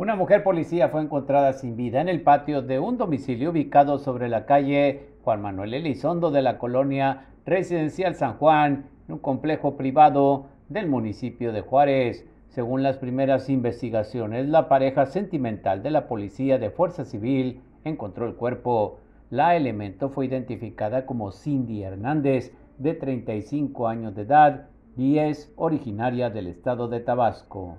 Una mujer policía fue encontrada sin vida en el patio de un domicilio ubicado sobre la calle Juan Manuel Elizondo de la colonia residencial San Juan, en un complejo privado del municipio de Juárez. Según las primeras investigaciones, la pareja sentimental de la policía de Fuerza Civil encontró el cuerpo. La elemento fue identificada como Cindy Hernández, de 35 años de edad, y es originaria del estado de Tabasco.